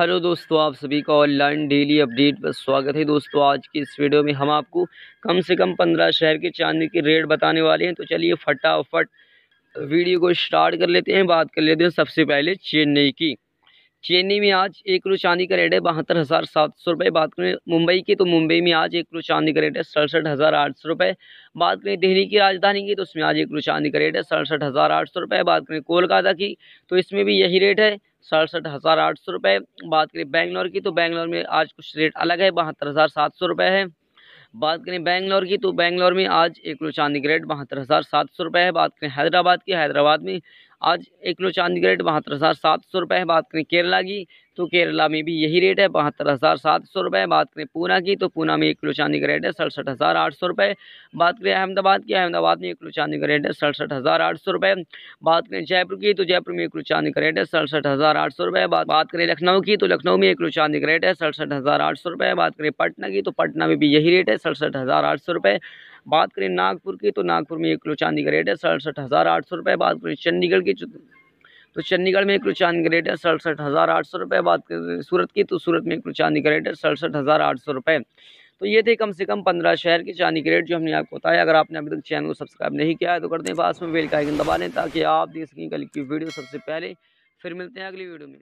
hello दोस्तों आप सभी का ऑनलाइन डेली अपडेट पर स्वागत है दोस्तों आज की इस वीडियो में हम आपको कम से कम पंद्रह शहर के चांदी के रेट बताने वाले हैं तो चलिए फटाफट वीडियो को स्टार्ट कर लेते हैं बात कर लेते हैं सबसे पहले चेन्नई की चेन्नई में आज एक किलो चांदी का रेट है बहत्तर हज़ार सात सौ रुपये बात करें मुंबई की तो मुंबई में आज एक किलो चांदी का रेट है सड़सठ हज़ार आठ सौ रुपये बात करें दिल्ली की राजधानी की तो उसमें आज एक किलो चांदी का रेट है सड़सठ हज़ार आठ सौ रुपये बात करें कोलकाता की तो इसमें भी यही रेट है सड़सठ हज़ार आठ सौ रुपये बात करें बैंगलोर की तो बैंगलोर में आज कुछ रेट अलग है बहत्तर हज़ार सात सौ रुपये है बात करें बैंगलोर की तो बैंगलोर में आज एक किलो चांदी का रेट बहत्तर हज़ार सात सौ रुपये है बात करें हैदराबाद की हैदराबाद में आज एक किलो चांदी का रेट बहत्तर हज़ार सात सौ रुपये है बात करें केरला की तो केरला में भी यही रेट है बहत्तर हज़ार सात सौ रुपये बात करें पूना की तो पूना में एक किलो चांदी का रेट है सड़सठ हज़ार आठ सौ रुपये बात करें अहमदाबाद की अहमदाबाद में एक किलो चांदी का रेट है सड़सठ हज़ार आठ सौ रुपये बात करें जयपुर की तो जयपुर में एक किलो चांदी का रेट है सड़सठ हज़ार आठ सौ रुपये बात करें लखनऊ की तो लखनऊ में एक किलो चांदी का रेट है सड़सठ हज़ार आठ सौ रुपये बात करें पटना की तो पटना में भी यही रेट है सड़सठ हज़ार आठ सौ रुपये बात करें नागपुर की तो नागपुर में एक किलो चांदी का रेट है सड़सठ हज़ार आठ सौ रुपये बात करें चंडीगढ़ की तो चंडीगढ़ में एक किलो चांदी का रेट है सड़सठ हज़ार आठ सौ रुपये बात करें सूरत की तो सूरत में एक किलो चांदी का रेट है सड़सठ हज़ार आठ सौ रुपये तो ये थे कम से कम पंद्रह शहर के चांदी के रेट जो हमने आपको बताया अगर आपने अभी तक चैनल को सब्सक्राइब नहीं किया है तो कर दें पास में बेल का आइकन दबा लें ताकि आप देख सकें कल की वीडियो सबसे पहले फिर मिलते हैं अगली वीडियो में